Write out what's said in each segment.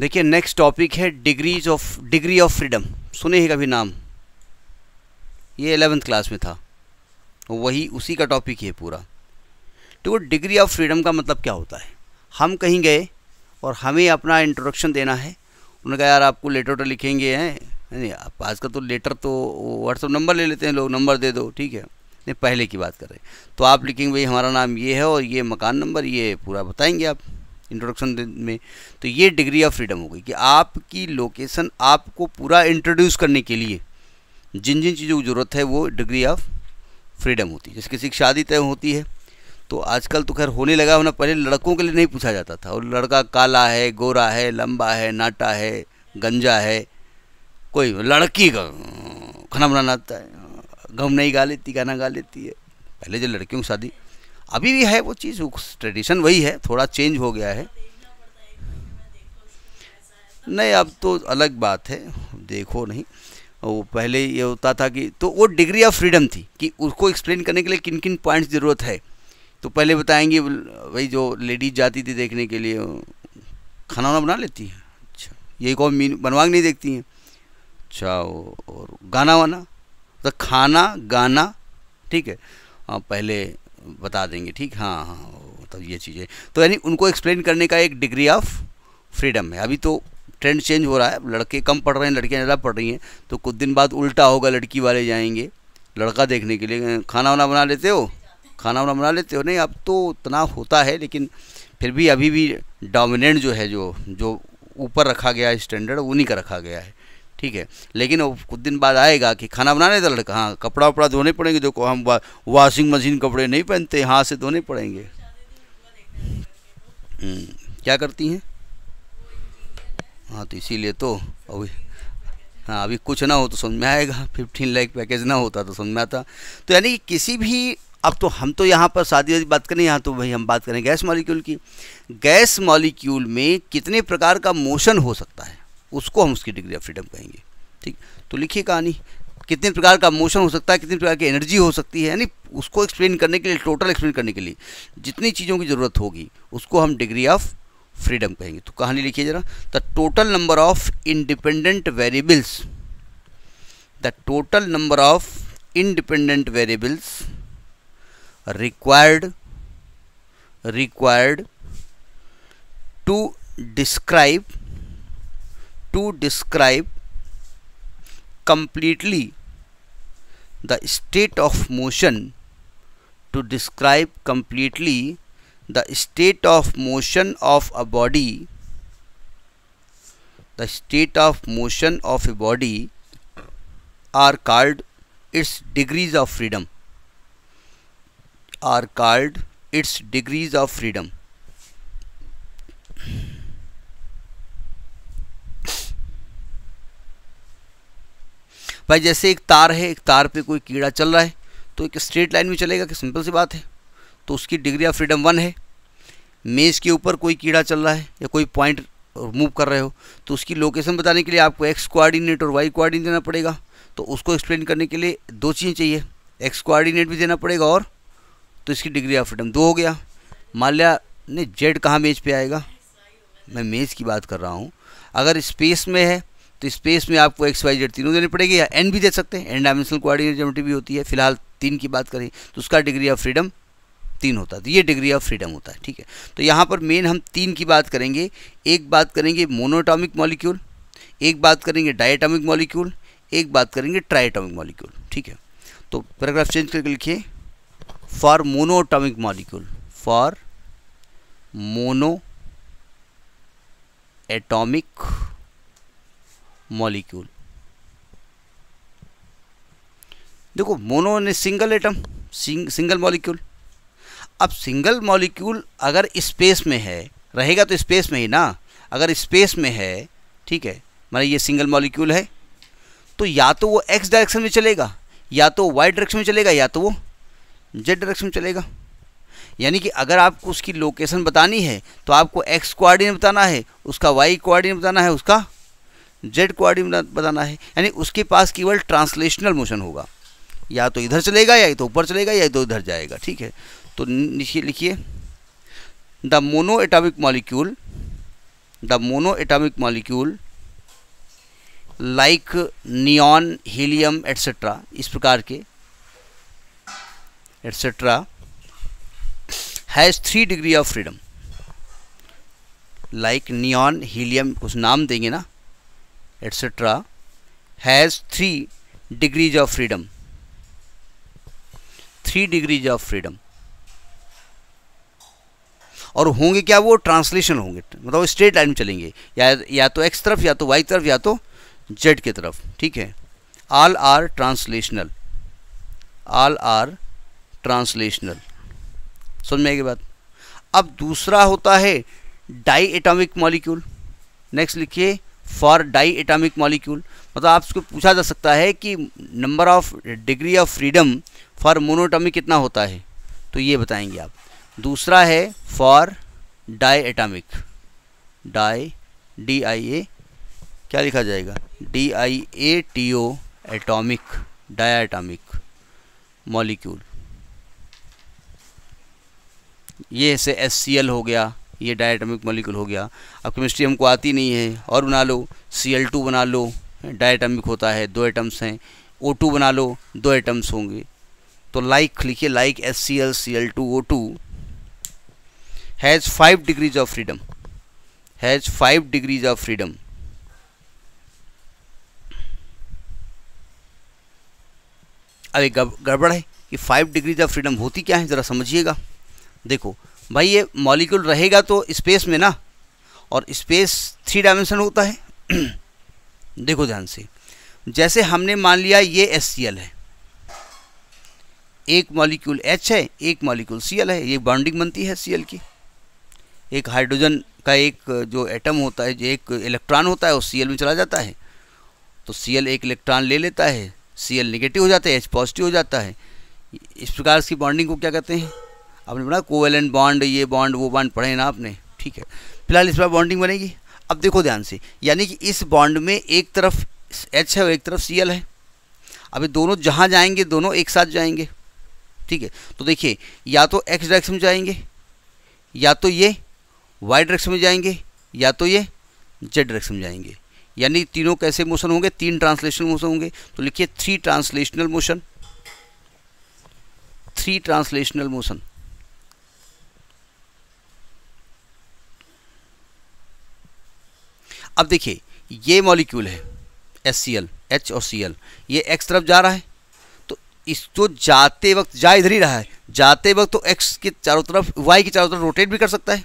देखिए next topic है degrees of degree of freedom सुने ही कभी नाम ये एलेवेंथ क्लास में था तो वही उसी का टॉपिक है पूरा तो डिग्री ऑफ फ्रीडम का मतलब क्या होता है हम कहीं गए और हमें अपना इंट्रोडक्शन देना है उन्होंने कहा यार आपको लेटर वेटर तो लिखेंगे हैं नहीं आप आजकल तो लेटर तो व्हाट्सअप नंबर ले लेते हैं लोग नंबर दे दो ठीक है नहीं पहले की बात कर रहे हैं तो आप लिखेंगे भाई हमारा नाम ये है और ये मकान नंबर ये पूरा बताएंगे आप इंट्रोडक्शन में तो ये डिग्री ऑफ फ्रीडम हो गई कि आपकी लोकेशन आपको पूरा इंट्रोड्यूस करने के लिए जिन जिन चीज़ों की ज़रूरत है वो डिग्री ऑफ फ्रीडम होती है जैसे किसी की शादी तय होती है तो आजकल तो खैर होने लगा होना पहले लड़कों के लिए नहीं पूछा जाता था और लड़का काला है गोरा है लंबा है नाटा है गंजा है कोई लड़की का खाना बनाना आता है गम नहीं गा लेती गाना गा लेती है पहले जो लड़कियों की शादी अभी भी है वो चीज़ ट्रेडिशन वही है थोड़ा चेंज हो गया है नहीं अब तो अलग बात है देखो नहीं वो पहले ये होता था कि तो वो डिग्री ऑफ फ्रीडम थी कि उसको एक्सप्लेन करने के लिए किन किन पॉइंट्स ज़रूरत है तो पहले बताएंगे वही जो लेडीज जाती थी देखने के लिए खाना वाना बना लेती हैं अच्छा यही कौन मीन बनवा नहीं देखती हैं अच्छा और गाना वाना तो खाना गाना ठीक है हाँ, पहले बता देंगे ठीक हाँ हाँ तो ये चीज़ें तो यानी उनको एक्सप्लेन करने का एक डिग्री ऑफ फ्रीडम है अभी तो ट्रेंड चेंज हो रहा है लड़के कम पढ़ रहे हैं लड़कियाँ ज़्यादा पढ़ रही हैं तो कुछ दिन बाद उल्टा होगा लड़की वाले जाएंगे लड़का देखने के लिए खाना वाना बना लेते हो खाना वाना बना लेते हो नहीं अब तो तनाव होता है लेकिन फिर भी अभी भी डोमिनेंट जो है जो जो ऊपर रखा गया है स्टैंडर्ड उन्हीं का रखा गया है ठीक है लेकिन वो कुछ दिन बाद आएगा कि खाना बनाने था लड़का हाँ कपड़ा वपड़ा धोने पड़ेंगे जो हम वा, वॉशिंग मशीन कपड़े नहीं पहनते हाथ से धोने पड़ेंगे हम्म, क्या करती हैं हाँ तो इसीलिए तो अभी हाँ अभी कुछ ना हो तो समझ में आएगा फिफ्टीन लाख पैकेज ना होता तो समझ में आता तो यानी कि किसी भी अब तो हम तो यहाँ पर शादी वादी बात करें यहाँ तो भाई हम बात करें गैस मॉलिक्यूल की गैस मॉलिक्यूल में कितने प्रकार का मोशन हो सकता है उसको हम उसकी डिग्री ऑफ फ्रीडम कहेंगे ठीक तो लिखिए कहानी कितने प्रकार का मोशन हो सकता है कितने प्रकार की एनर्जी हो सकती है यानी उसको एक्सप्लेन करने के लिए टोटल एक्सप्लेन करने के लिए जितनी चीज़ों की ज़रूरत होगी उसको हम डिग्री ऑफ फ्रीडम कहेंगे तो कहानी लिखिए जरा the total number of independent variables the total number of independent variables required required to describe to describe completely the state of motion to describe completely the state of motion of a body the state of motion of a body are called its degrees of freedom are called its degrees of freedom भाई जैसे एक तार है एक तार पे कोई कीड़ा चल रहा है तो एक स्ट्रेट लाइन में चलेगा कि सिंपल सी बात है तो उसकी डिग्री ऑफ फ्रीडम वन है मेज़ के ऊपर कोई कीड़ा चल रहा है या कोई पॉइंट मूव कर रहे हो तो उसकी लोकेशन बताने के लिए आपको एक्स कोआर्डिनेट और वाई कोआर्डिनेट देना पड़ेगा तो उसको एक्सप्लेन करने के लिए दो चीज़ें चाहिए एक्स कोआर्डिनेट भी देना पड़ेगा और तो इसकी डिग्री ऑफ फ्रीडम दो हो गया माल्या ने जेड कहाँ मेज पे आएगा मैं मेज़ की बात कर रहा हूँ अगर स्पेस में है तो स्पेस में आपको एक्स वाई जेड तीनों देने पड़ेगी या एन भी दे सकते हैं एन डायमेंशनल कोऑर्डिनेट ज्योमेट्री भी होती है फिलहाल तीन की बात करें तो उसका डिग्री ऑफ फ्रीडम तीन होता है तो ये डिग्री ऑफ फ्रीडम होता है ठीक है तो यहाँ पर मेन हम तीन की बात करेंगे एक बात करेंगे मोनोटॉमिक मॉलिक्यूल एक बात करेंगे डायटॉमिक मॉलिक्यूल एक बात करेंगे ट्राइटॉमिक मॉलिक्यूल ठीक है तो पैराग्राफ चेंज करके लिखिए for monatomic molecule for mono atomic molecule देखो मोनो ने single atom sing, single molecule अब सिंगल मॉलिक्यूल अगर स्पेस में है रहेगा तो स्पेस में ही ना अगर स्पेस में है ठीक है मैं मतलब ये सिंगल मॉलिक्यूल है तो या तो वो एक्स डायरेक्शन में चलेगा या तो वाई डायरेक्शन में चलेगा या तो वो जेड डायरेक्शन में चलेगा यानी कि अगर आपको उसकी लोकेशन बतानी है तो आपको एक्स कोआर्डिनेट बताना है उसका वाई कोआर्डिनेट बताना है उसका जेड कोऑर्डिनेट बताना है यानी उसके पास केवल ट्रांसलेशनल मोशन होगा या तो इधर चलेगा या तो ऊपर चलेगा या तो इधर जाएगा ठीक है तो नीचे लिखिए the mono atomic molecule the mono atomic molecule like neon helium etcetera इस प्रकार के etcetera has three degree of freedom like neon helium कुछ नाम देंगे ना etc. has three degrees of freedom. Three degrees of freedom. और होंगे क्या वो ट्रांसलेशन होंगे मतलब वो स्ट्रेट लाइन में चलेंगे या या तो एक्स तरफ या तो वाई तरफ या तो जेड की तरफ ठीक है all are translational all are translational समझ में आएगी बात अब दूसरा होता है डाई एटॉमिक मॉलिक्यूल नेक्स्ट लिखिए फॉर डाई एटॉमिक मॉलिक्यूल मतलब आपको पूछा जा सकता है कि number of degree of freedom for monatomic कितना होता है तो ये बताएंगे आप दूसरा है for di atomic di D I A क्या लिखा जाएगा D I A T O atomic atomic molecule ये से एस सी एल हो गया ये डायटमिक मॉलिक्यूल हो गया अब केमिस्ट्री हमको आती नहीं है और बना लो सी बना लो डायटमिक होता है दो एटम्स हैं ओ टू बना लो दो एटम्स होंगे तो लाइक लिखिए like S C L C L two O two has five degrees of freedom has five degrees of freedom अरे गड़बड़ है कि फाइव डिग्रीज ऑफ फ्रीडम होती क्या है ज़रा समझिएगा देखो भाई ये मॉलिक्यूल रहेगा तो स्पेस में ना और स्पेस थ्री डायमेंशन होता है देखो ध्यान से जैसे हमने मान लिया ये एस है एक मॉलिक्यूल एच है एक मॉलिक्यूल सी है ये बॉन्डिंग बनती है सी की एक हाइड्रोजन का एक जो एटम होता है जो एक इलेक्ट्रॉन होता है वो सी में चला जाता है तो सी एक इलेक्ट्रॉन ले लेता है सी नेगेटिव हो जाता है एच पॉजिटिव हो जाता है इस प्रकार की बॉन्डिंग को क्या कहते हैं आपने बना कोवेलेंट बॉन्ड ये बॉन्ड वो बॉन्ड पढ़े ना आपने ठीक है फिलहाल इस बार बॉन्डिंग बनेगी अब देखो ध्यान से यानी कि इस बॉन्ड में एक तरफ एच है और एक तरफ सी है अभी दोनों जहाँ जाएंगे दोनों एक साथ जाएंगे ठीक है तो देखिए या तो एक्स डायरेक्शन में जाएंगे या तो ये वाई डायरेक्शन में जाएंगे या तो ये जेड डायरेक्शन में जाएंगे यानी तीनों कैसे मोशन होंगे तीन ट्रांसलेशनल मोशन होंगे तो लिखिए three translational motion three translational motion अब देखिए ये मॉलिक्यूल है एस सी एल एच और सी एल ये एक्स तरफ जा रहा है तो इस तो जाते वक्त जा इधर ही रहा है जाते वक्त तो एक्स के चारों तरफ वाई के चारों तरफ रोटेट भी कर सकता है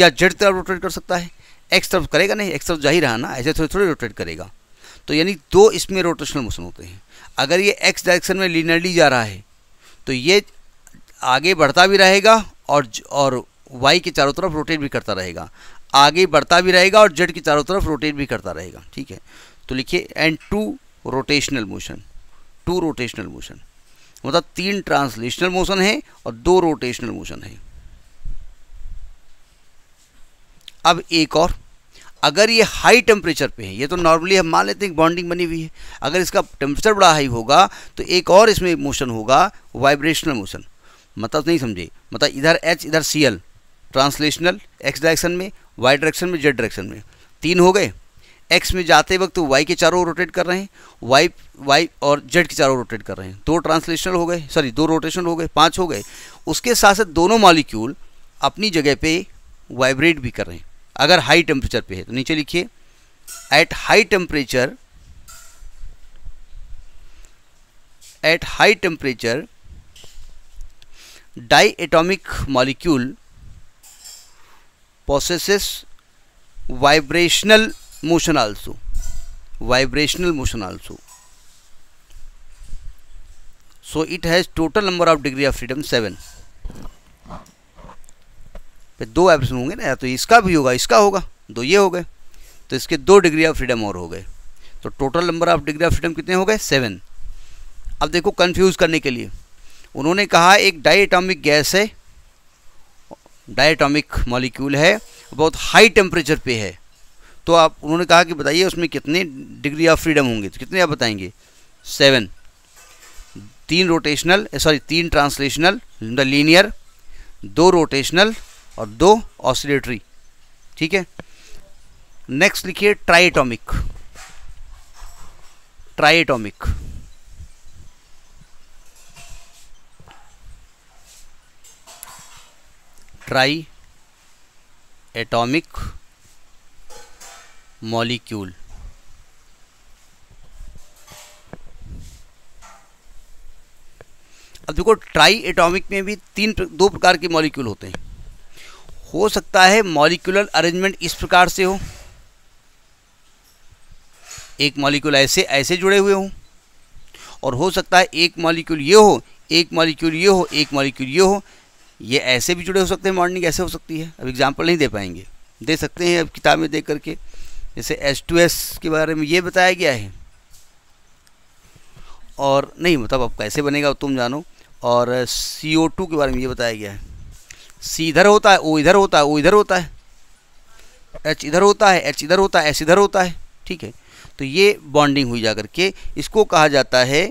या जेड तरफ रोटेट कर सकता है एक्स तरफ करेगा नहीं एक्स तरफ जा ही रहा ना ऐसे थोड़े थोड़े रोटेट करेगा तो यानी दो इसमें रोटेशनल मोशन होते हैं अगर ये एक्स डायरेक्शन में लीनरली जा रहा है तो ये आगे बढ़ता भी रहेगा और और वाई के चारों तरफ रोटेट भी करता रहेगा आगे बढ़ता भी रहेगा और जेड की चारों तरफ रोटेट भी करता रहेगा ठीक है तो लिखिए and two rotational motion two rotational motion मतलब तीन ट्रांसलेशनल मोशन है और दो रोटेशनल मोशन है अब एक और अगर ये हाई टेम्परेचर पे है ये तो नॉर्मली हम मान लेते हैं बॉन्डिंग बनी हुई है अगर इसका टेम्परेचर बड़ा हाई होगा तो एक और इसमें मोशन होगा वाइब्रेशनल मोशन मतलब नहीं समझे मतलब इधर एच इधर C L translational X direction में वाई डायरेक्शन में जेड डायरेक्शन में तीन हो गए एक्स में जाते वक्त वाई तो के चारों रोटेट कर रहे हैं वाई वाई और जेड के चारों रोटेट कर रहे हैं दो ट्रांसलेशनल हो गए सॉरी दो रोटेशन हो गए पाँच हो गए उसके साथ साथ दोनों मॉलिक्यूल अपनी जगह पे वाइब्रेट भी कर रहे हैं अगर हाई टेम्परेचर पे है तो नीचे लिखिए at high temperature at high temperature di atomic molecule possesses vibrational motion also vibrational motion also so it has total number of degree of freedom seven पे दो ऑप्शन होंगे ना या तो इसका भी होगा इसका होगा दो ये हो गए तो इसके दो डिग्री ऑफ फ्रीडम और हो गए तो total number of degree of freedom कितने हो गए सेवन अब देखो कंफ्यूज करने के लिए उन्होंने कहा एक डाई एटॉमिक गैस है डायटॉमिक मॉलिक्यूल है बहुत हाई टेम्परेचर पे है तो आप उन्होंने कहा कि बताइए उसमें कितने डिग्री ऑफ फ्रीडम होंगे तो कितने आप बताएंगे सेवन तीन रोटेशनल सॉरी eh, तीन ट्रांसलेशनल द लीनियर दो रोटेशनल और दो ऑसिलेटरी ठीक है नेक्स्ट लिखिए triatomic triatomic tri atomic molecule अब देखो ट्राई एटॉमिक में भी तीन दो प्रकार के मॉलिक्यूल होते हैं हो सकता है मॉलिक्यूलर अरेंजमेंट इस प्रकार से हो एक मॉलिक्यूल ऐसे ऐसे जुड़े हुए हो और हो सकता है एक मॉलिक्यूल ये हो एक मॉलिक्यूल ये हो एक मॉलिक्यूल ये हो ये ऐसे भी जुड़े हो सकते हैं मॉडलिंग ऐसे हो सकती है अब एग्जाम्पल नहीं दे पाएंगे दे सकते हैं अब किताब में देख करके जैसे एस टू एस के बारे में ये बताया गया है और नहीं मतलब अब कैसे बनेगा तुम जानो और सी ओ टू के बारे में ये बताया गया है सी इधर होता है ओ इधर होता है ओ इधर होता है एच इधर होता है एच इधर होता है एस इधर होता है ठीक है तो ये बॉन्डिंग हुई जा करके इसको कहा जाता है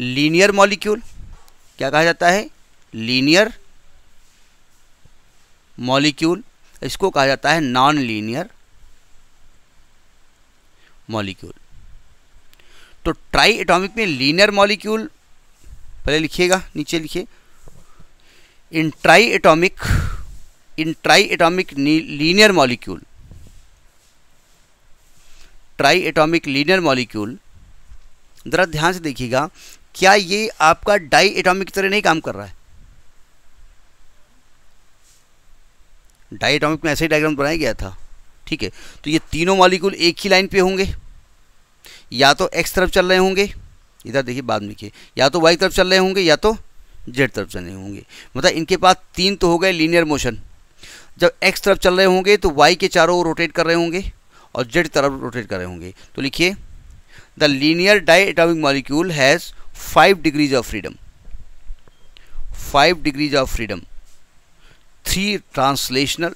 लीनियर मॉलिक्यूल क्या कहा जाता है लीनियर मॉलिक्यूल इसको कहा जाता है नॉन लीनियर मॉलिक्यूल तो ट्राई एटॉमिक में लीनियर मॉलिक्यूल पहले लिखिएगा नीचे लिखिए इन ट्राई एटॉमिक इन triatomic linear molecule triatomic linear molecule ज़रा ध्यान से देखिएगा क्या ये आपका डाई एटॉमिक की तरह नहीं काम कर रहा है डाइटॉमिक में ऐसे ही डायग्राम बनाया गया था ठीक है तो ये तीनों मालिक्यूल एक ही लाइन पे होंगे या तो एक्स तरफ चल रहे होंगे इधर देखिए बाद में देखिए या तो वाई तरफ चल रहे होंगे या तो जेड तरफ चल रहे होंगे मतलब इनके पास तीन तो हो गए लीनियर मोशन जब एक्स तरफ चल रहे होंगे तो वाई के चारों ओर रोटेट कर रहे होंगे और जेड तरफ रोटेट कर रहे होंगे तो लिखिए the linear die atomic molecule has five degrees of freedom five degrees of freedom three translational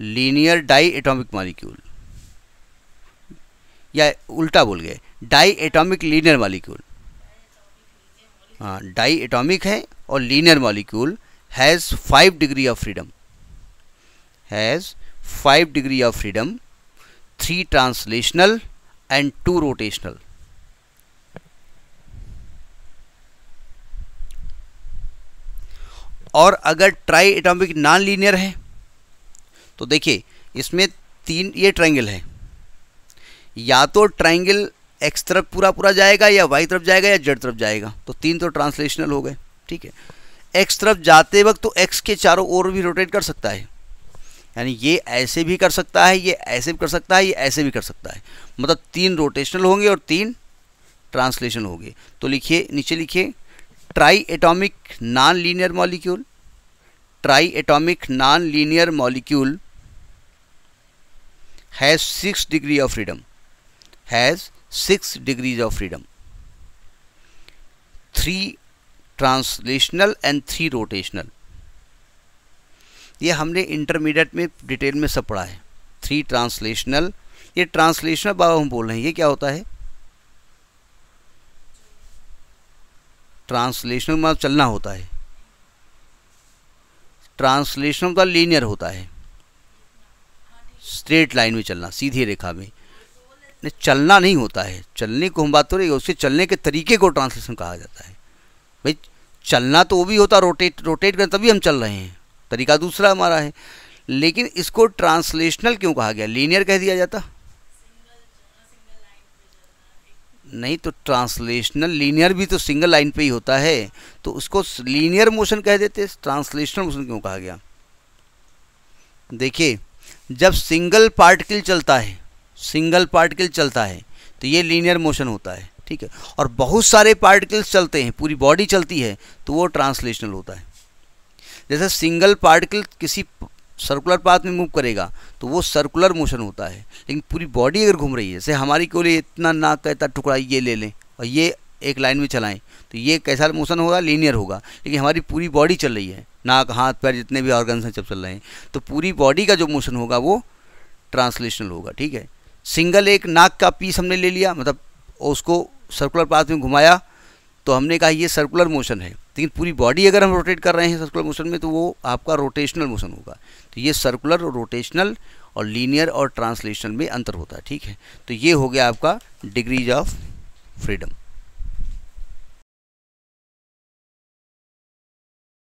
linear diatomic molecule या उल्टा बोल गए डाई एटॉमिक लीनियर मालिक्यूल हाँ डाई एटॉमिक है और linear molecule has five degree of freedom has five degree of freedom three translational and two rotational और अगर try triatomic non linear है तो देखिए इसमें तीन ये ट्राइंगल है या तो ट्राइंगल एक्स तरफ पूरा पूरा जाएगा या वाई तरफ जाएगा या जेड तरफ जाएगा तो तीन तो ट्रांसलेशनल हो गए ठीक है एक्स तरफ जाते वक्त तो एक्स के चारों ओर भी रोटेट कर सकता है यानी ये ऐसे भी कर सकता है ये ऐसे भी कर सकता है ये ऐसे भी कर सकता है मतलब तीन रोटेशनल होंगे और तीन ट्रांसलेशन होंगे तो लिखिए नीचे लिखिए triatomic non linear molecule triatomic non linear molecule has six degree of freedom has six degrees of freedom three translational and three rotational ये हमने इंटरमीडिएट में डिटेल में सब पढ़ा है थ्री ट्रांसलेशनल ये ट्रांसलेशनल बाबा हम बोल रहे हैं ये क्या होता है ट्रांसलेशनल मतलब चलना होता है ट्रांसलेशनल मतलब लीनियर होता है स्ट्रेट लाइन में चलना सीधी रेखा में नहीं चलना नहीं होता है चलने को हम बात करें तो उसके चलने के तरीके को ट्रांसलेशन कहा जाता है भाई चलना तो वो भी होता रोटेट रोटेट कर तभी हम चल रहे हैं तरीका दूसरा हमारा है लेकिन इसको ट्रांसलेशनल क्यों कहा गया लीनियर कह दिया जाता नहीं तो ट्रांसलेशनल लीनियर भी तो सिंगल लाइन पे ही होता है तो उसको लीनियर मोशन कह देते ट्रांसलेशनल मोशन क्यों कहा गया देखिए जब सिंगल पार्टिकल चलता है सिंगल पार्टिकल चलता है तो ये लीनियर मोशन होता है ठीक है और बहुत सारे पार्टिकल्स चलते हैं पूरी बॉडी चलती है तो वो ट्रांसलेशनल होता है जैसे सिंगल पार्टिकल किसी सर्कुलर पाथ में मूव करेगा तो वो सर्कुलर मोशन होता है लेकिन पूरी बॉडी अगर घूम रही है जैसे हमारी केवल इतना नाक कहता टुकड़ा ये ले लें और ये एक लाइन में चलाएं तो ये कैसा मोशन होगा लीनियर होगा लेकिन हमारी पूरी बॉडी चल रही है नाक हाथ पैर जितने भी ऑर्गन्स हैं जब चल रहे हैं तो पूरी बॉडी का जो मोशन होगा वो ट्रांसलेशनल होगा ठीक है सिंगल एक नाक का पीस हमने ले लिया मतलब उसको सर्कुलर पाथ में घुमाया तो हमने कहा ये सर्कुलर मोशन है लेकिन पूरी बॉडी अगर हम रोटेट कर रहे हैं सर्कुलर मोशन में तो वो आपका रोटेशनल मोशन होगा तो ये सर्कुलर रोटेशनल और लीनियर और ट्रांसलेशनल में अंतर होता है ठीक है तो ये हो गया आपका डिग्रीज ऑफ फ्रीडम